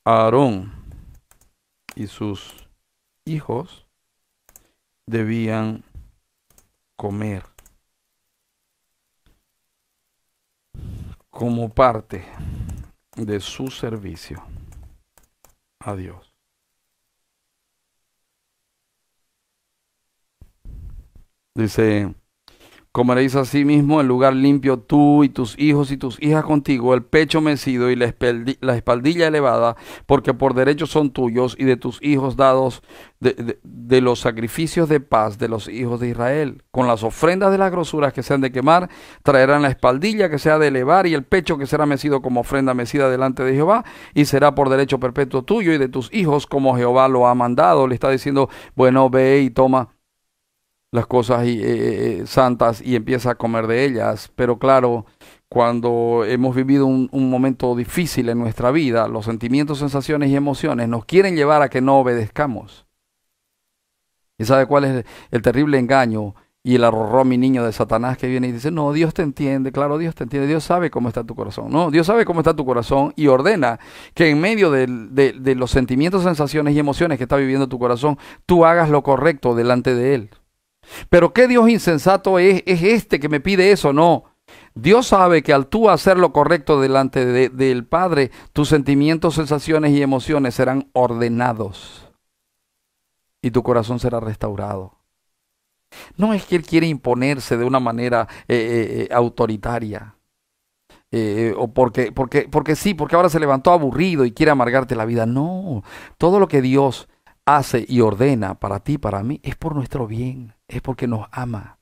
Aarón y sus hijos debían comer como parte de su servicio a Dios. Dice sí mismo, el lugar limpio tú y tus hijos y tus hijas contigo, el pecho mecido y la, espaldilla elevada, porque por derecho son tuyos y de tus hijos dados de, los sacrificios de paz de los hijos de Israel. Con las ofrendas de las grosuras que se han de quemar, traerán la espaldilla que se ha de elevar y el pecho que será mecido como ofrenda mecida delante de Jehová, y será por derecho perpetuo tuyo y de tus hijos como Jehová lo ha mandado. Le está diciendo, bueno, ve y toma las cosas eh, eh, eh, santas y empieza a comer de ellas. Pero claro, cuando hemos vivido un, momento difícil en nuestra vida, los sentimientos, sensaciones y emociones nos quieren llevar a que no obedezcamos. ¿Y sabe cuál es el terrible engaño y el arrorró mi niño de Satanás que viene y dice, no, Dios te entiende, claro, Dios te entiende, Dios sabe cómo está tu corazón. No, Dios sabe cómo está tu corazón y ordena que en medio de los sentimientos, sensaciones y emociones que está viviendo tu corazón, tú hagas lo correcto delante de Él. Pero qué Dios insensato es, este que me pide eso, no. Dios sabe que al tú hacer lo correcto delante del Padre, tus sentimientos, sensaciones y emociones serán ordenados y tu corazón será restaurado. No es que Él quiere imponerse de una manera eh, eh, eh, autoritaria. o porque, porque, porque sí, porque ahora se levantó aburrido y quiere amargarte la vida. No, todo lo que Dios hace y ordena para ti, para mí, es por nuestro bien es porque nos ama.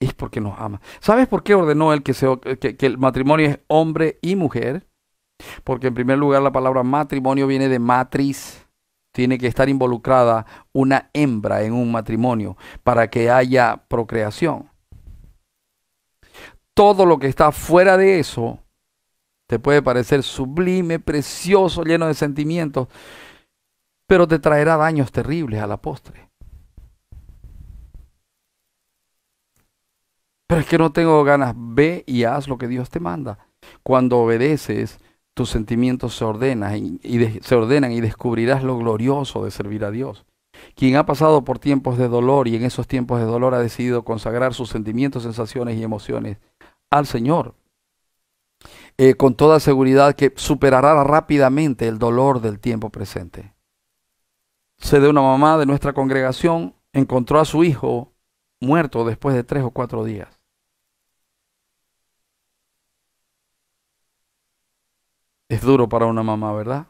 Es porque nos ama. ¿Sabes por qué ordenó él que, que el matrimonio es hombre y mujer? Porque en primer lugar la palabra matrimonio viene de matriz. Tiene que estar involucrada una hembra en un matrimonio para que haya procreación. Todo lo que está fuera de eso te puede parecer sublime, precioso, lleno de sentimientos, pero te traerá daños terribles a la postre. Pero es que no tengo ganas. Ve y haz lo que Dios te manda. Cuando obedeces, tus sentimientos se ordenan y, se ordenan y descubrirás lo glorioso de servir a Dios. Quien ha pasado por tiempos de dolor y en esos tiempos de dolor ha decidido consagrar sus sentimientos, sensaciones y emociones al Señor. Eh, con toda seguridad que superará rápidamente el dolor del tiempo presente. Se de una mamá de nuestra congregación, encontró a su hijo muerto después de tres o cuatro días. Es duro para una mamá, ¿verdad?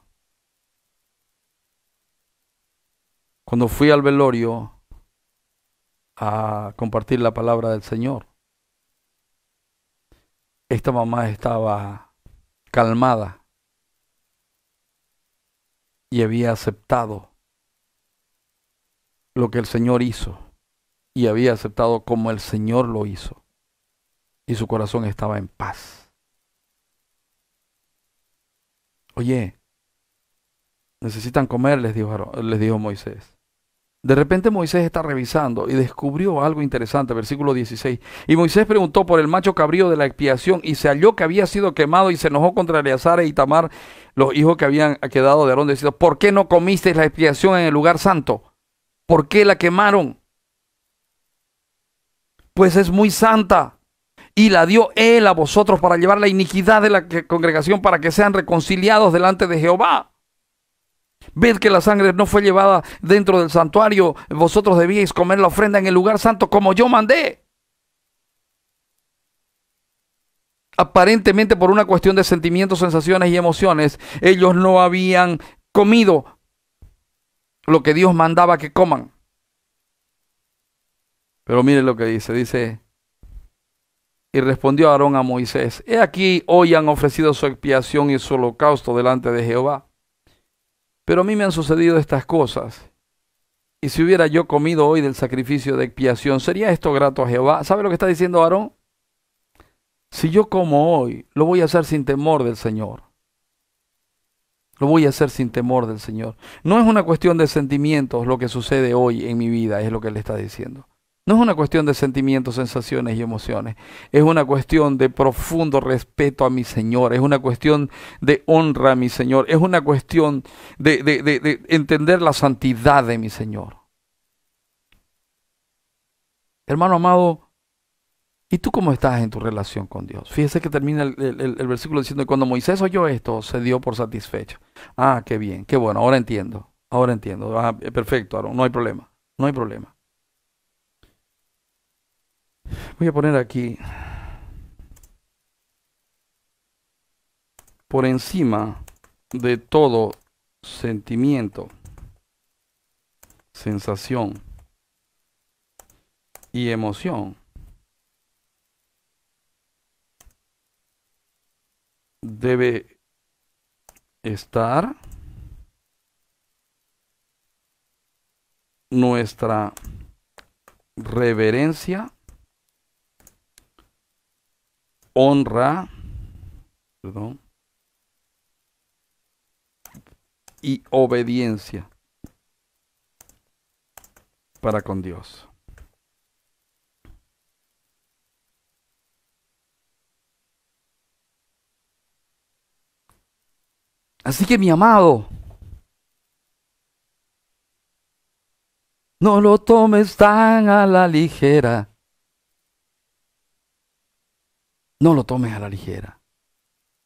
Cuando fui al velorio a compartir la palabra del Señor, esta mamá estaba calmada y había aceptado lo que el Señor hizo y había aceptado como el Señor lo hizo y su corazón estaba en paz. Oye, necesitan comer, les dijo, les Moisés. De repente Moisés está revisando y descubrió algo interesante, versículo 16. Y Moisés preguntó por el macho cabrío de la expiación y se halló que había sido quemado y se enojó contra Eleazar y e Tamar, los hijos que habían quedado de Aarón, diciendo, ¿por qué no comisteis la expiación en el lugar santo? ¿Por qué la quemaron? Pues es muy santa y la dio él a vosotros para llevar la iniquidad de la congregación para que sean reconciliados delante de Jehová. Ved que la sangre no fue llevada dentro del santuario, vosotros debíais comer la ofrenda en el lugar santo como yo mandé. Aparentemente por una cuestión de sentimientos, sensaciones y emociones, ellos no habían comido lo que Dios mandaba que coman. Pero mire lo que dice, dice y respondió Aarón a Moisés, He aquí hoy han ofrecido su expiación y su holocausto delante de Jehová. Pero a mí me han sucedido estas cosas. Y si hubiera yo comido hoy del sacrificio de expiación, ¿sería esto grato a Jehová? ¿Sabe lo que está diciendo Aarón? Si yo como hoy, lo voy a hacer sin temor del Señor. Lo voy a hacer sin temor del Señor. No es una cuestión de sentimientos lo que sucede hoy en mi vida, es lo que él está diciendo. No es una cuestión de sentimientos, sensaciones y emociones. Es una cuestión de profundo respeto a mi Señor. Es una cuestión de honra a mi Señor. Es una cuestión de, entender la santidad de mi Señor. Hermano amado, ¿Y tú cómo estás en tu relación con Dios? Fíjese que termina el, versículo diciendo, que cuando Moisés oyó esto, se dio por satisfecho. Ah, qué bien, qué bueno, ahora entiendo, ahora entiendo. Ah, perfecto, no hay problema, no hay problema. Voy a poner aquí por encima de todo sentimiento, sensación y emoción. Debe estar nuestra reverencia honra, y obediencia para con Dios. Así que mi amado, no lo tomes tan a la ligera. No lo tomes a la ligera.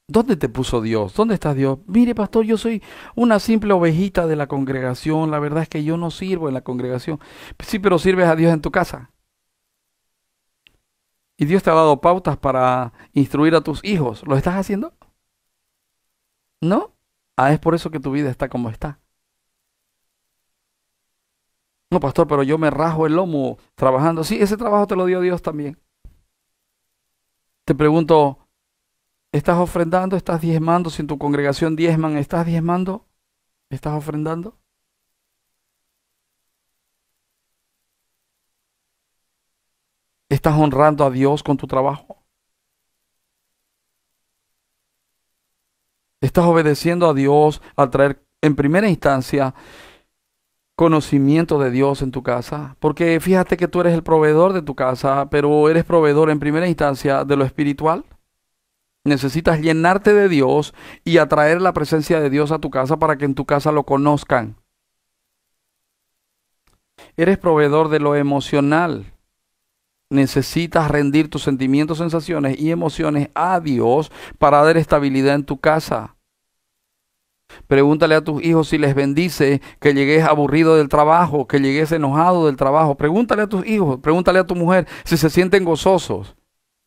¿Dónde te puso Dios? ¿Dónde está Dios? Mire, pastor, yo soy una simple ovejita de la congregación. La verdad es que yo no sirvo en la congregación. Sí, pero sirves a Dios en tu casa. Y Dios te ha dado pautas para instruir a tus hijos. ¿Lo estás haciendo? ¿No? Ah, es por eso que tu vida está como está. No, pastor, pero yo me rajo el lomo trabajando. Sí, ese trabajo te lo dio Dios también. Te pregunto, ¿estás ofrendando? ¿Estás diezmando? Si en tu congregación diezman, ¿estás diezmando? ¿Estás ofrendando? ¿Estás honrando a Dios con tu trabajo? ¿Estás obedeciendo a Dios al traer en primera instancia conocimiento de Dios en tu casa. Porque fíjate que tú eres el proveedor de tu casa, pero eres proveedor en primera instancia de lo espiritual. Necesitas llenarte de Dios y atraer la presencia de Dios a tu casa para que en tu casa lo conozcan. Eres proveedor de lo emocional. Necesitas rendir tus sentimientos, sensaciones y emociones a Dios para dar estabilidad en tu casa. Pregúntale a tus hijos si les bendice que llegues aburrido del trabajo, que llegues enojado del trabajo. Pregúntale a tus hijos, pregúntale a tu mujer si se sienten gozosos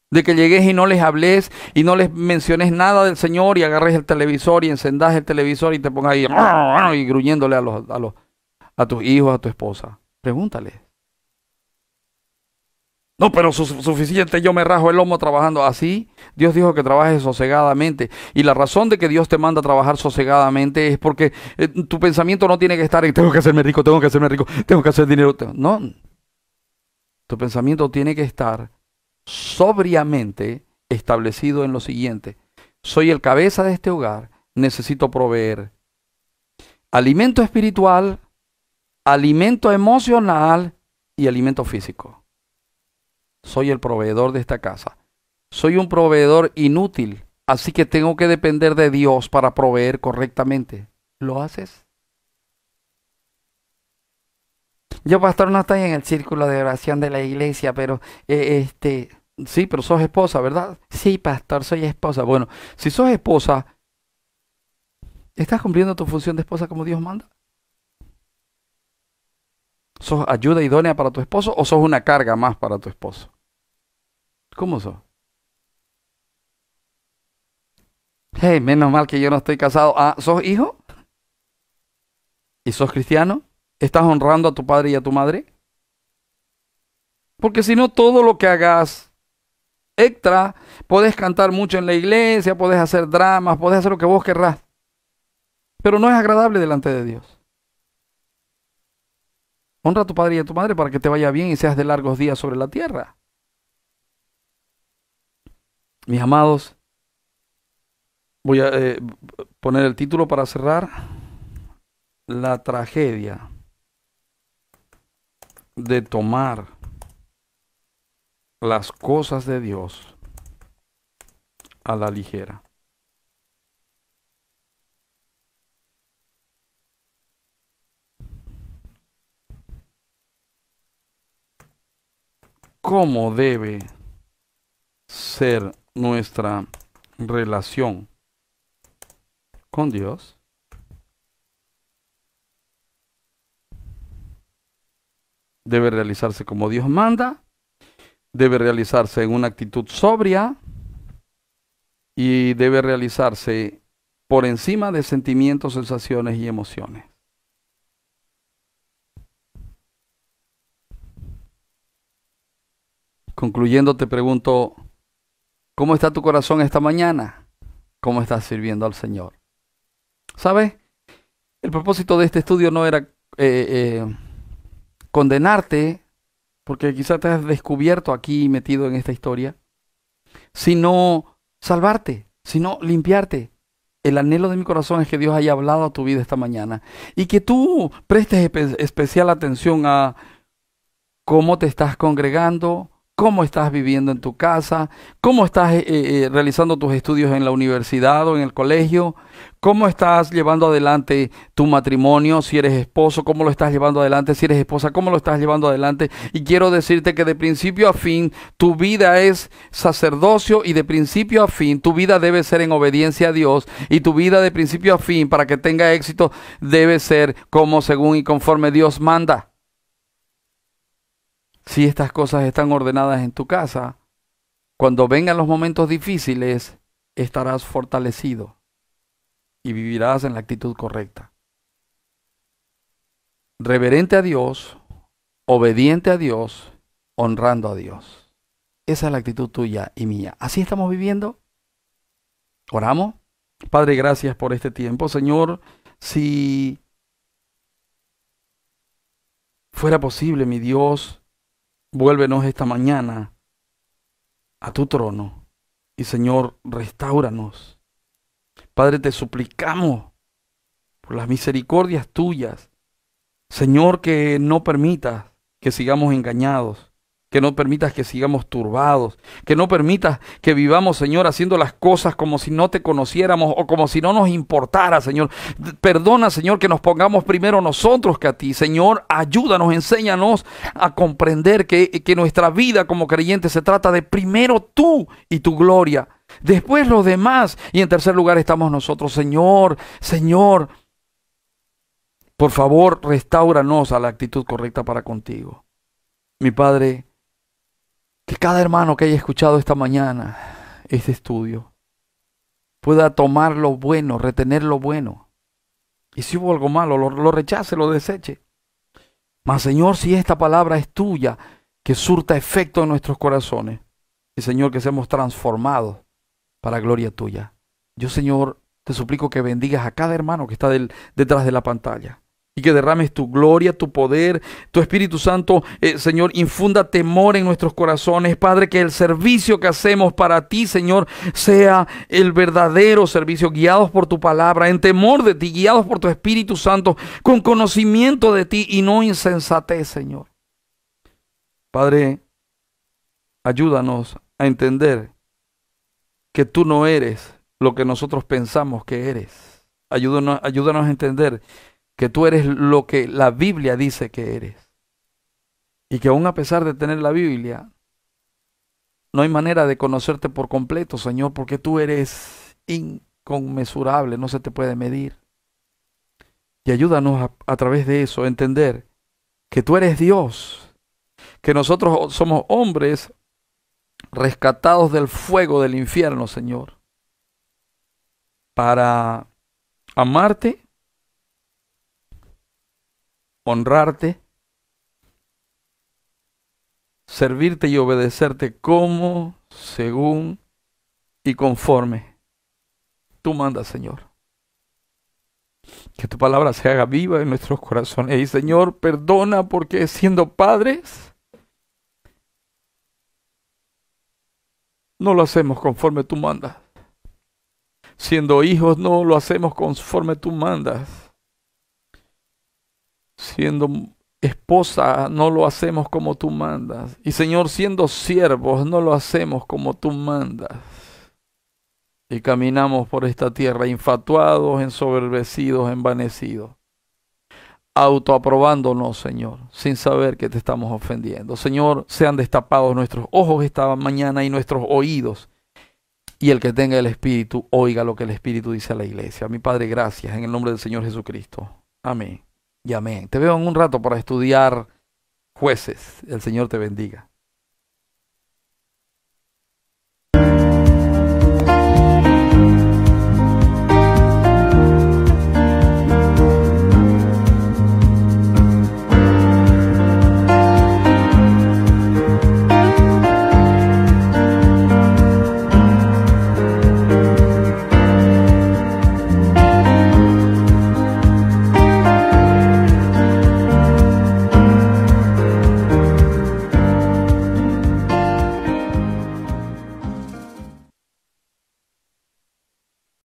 de que llegues y no les hables y no les menciones nada del Señor y agarres el televisor y encendas el televisor y te pongas ahí y gruñéndole a, los, a, los, a tus hijos, a tu esposa. Pregúntale. No, pero suficiente, yo me rajo el lomo trabajando así. Dios dijo que trabajes sosegadamente. Y la razón de que Dios te manda a trabajar sosegadamente es porque eh, tu pensamiento no tiene que estar en tengo que hacerme rico, tengo que hacerme rico, tengo que hacer dinero. No. Tu pensamiento tiene que estar sobriamente establecido en lo siguiente. Soy el cabeza de este hogar, necesito proveer alimento espiritual, alimento emocional y alimento físico soy el proveedor de esta casa. Soy un proveedor inútil, así que tengo que depender de Dios para proveer correctamente. ¿Lo haces? Yo, pastor, no estoy en el círculo de oración de la iglesia, pero eh, este, sí, pero sos esposa, ¿verdad? Sí, pastor, soy esposa. Bueno, si sos esposa, ¿estás cumpliendo tu función de esposa como Dios manda? ¿Sos ayuda idónea para tu esposo o sos una carga más para tu esposo? ¿Cómo sos? Hey, menos mal que yo no estoy casado. Ah, ¿sos hijo? ¿Y sos cristiano? ¿Estás honrando a tu padre y a tu madre? Porque si no, todo lo que hagas extra, podés cantar mucho en la iglesia, podés hacer dramas, podés hacer lo que vos querrás. Pero no es agradable delante de Dios. Honra a tu padre y a tu madre para que te vaya bien y seas de largos días sobre la tierra. Mis amados, voy a eh, poner el título para cerrar. La tragedia de tomar las cosas de Dios a la ligera. cómo debe ser nuestra relación con Dios. Debe realizarse como Dios manda, debe realizarse en una actitud sobria y debe realizarse por encima de sentimientos, sensaciones y emociones. Concluyendo, te pregunto, ¿cómo está tu corazón esta mañana? ¿Cómo estás sirviendo al Señor? ¿Sabes? El propósito de este estudio no era eh, eh, condenarte, porque quizás te has descubierto aquí metido en esta historia, sino salvarte, sino limpiarte. El anhelo de mi corazón es que Dios haya hablado a tu vida esta mañana y que tú prestes especial atención a cómo te estás congregando, cómo estás viviendo en tu casa, cómo estás eh, eh, realizando tus estudios en la universidad o en el colegio, cómo estás llevando adelante tu matrimonio, si eres esposo, cómo lo estás llevando adelante, si eres esposa, cómo lo estás llevando adelante. Y quiero decirte que de principio a fin tu vida es sacerdocio y de principio a fin tu vida debe ser en obediencia a Dios y tu vida de principio a fin para que tenga éxito debe ser como según y conforme Dios manda si estas cosas están ordenadas en tu casa, cuando vengan los momentos difíciles, estarás fortalecido y vivirás en la actitud correcta. Reverente a Dios, obediente a Dios, honrando a Dios. Esa es la actitud tuya y mía. Así estamos viviendo. Oramos. Padre, gracias por este tiempo. Señor, si fuera posible, mi Dios, Vuélvenos esta mañana a tu trono y Señor, restauranos. Padre, te suplicamos por las misericordias tuyas, Señor, que no permitas que sigamos engañados, que no permitas que sigamos turbados, que no permitas que vivamos, Señor, haciendo las cosas como si no te conociéramos o como si no nos importara, Señor. Perdona, Señor, que nos pongamos primero nosotros que a ti. Señor, ayúdanos, enséñanos a comprender que, nuestra vida como creyentes se trata de primero tú y tu gloria, después los demás y en tercer lugar estamos nosotros, Señor, Señor. Por favor, restauranos a la actitud correcta para contigo. Mi Padre, que cada hermano que haya escuchado esta mañana este estudio pueda tomar lo bueno, retener lo bueno. Y si hubo algo malo, lo, rechace, lo deseche. Mas Señor, si esta palabra es tuya, que surta efecto en nuestros corazones. Y Señor, que seamos transformados para gloria tuya. Yo, Señor, te suplico que bendigas a cada hermano que está detrás de la pantalla y que derrames tu gloria, tu poder, tu Espíritu Santo, eh, Señor, infunda temor en nuestros corazones, Padre, que el servicio que hacemos para ti, Señor, sea el verdadero servicio, guiados por tu palabra, en temor de ti, guiados por tu Espíritu Santo, con conocimiento de ti y no insensatez, Señor. Padre, ayúdanos a entender que tú no eres lo que nosotros pensamos que eres. Ayúdanos, ayúdanos a entender que tú eres lo que la Biblia dice que eres. Y que aún a pesar de tener la Biblia, no hay manera de conocerte por completo, Señor, porque tú eres inconmensurable, no se te puede medir. Y ayúdanos a, a través de eso a entender que tú eres Dios, que nosotros somos hombres rescatados del fuego del infierno, Señor, para amarte honrarte, servirte y obedecerte como, según y conforme tú mandas, Señor. Que tu palabra se haga viva en nuestros corazones. Y Señor, perdona porque siendo padres, no lo hacemos conforme tú mandas. Siendo hijos, no lo hacemos conforme tú mandas siendo esposa, no lo hacemos como tú mandas. Y Señor, siendo siervos, no lo hacemos como tú mandas. Y caminamos por esta tierra infatuados, ensoberbecidos, envanecidos. Autoaprobándonos, Señor, sin saber que te estamos ofendiendo. Señor, sean destapados nuestros ojos esta mañana y nuestros oídos. Y el que tenga el Espíritu, oiga lo que el Espíritu dice a la iglesia. Mi Padre, gracias. En el nombre del Señor Jesucristo. Amén y amén. Te veo en un rato para estudiar jueces. El Señor te bendiga.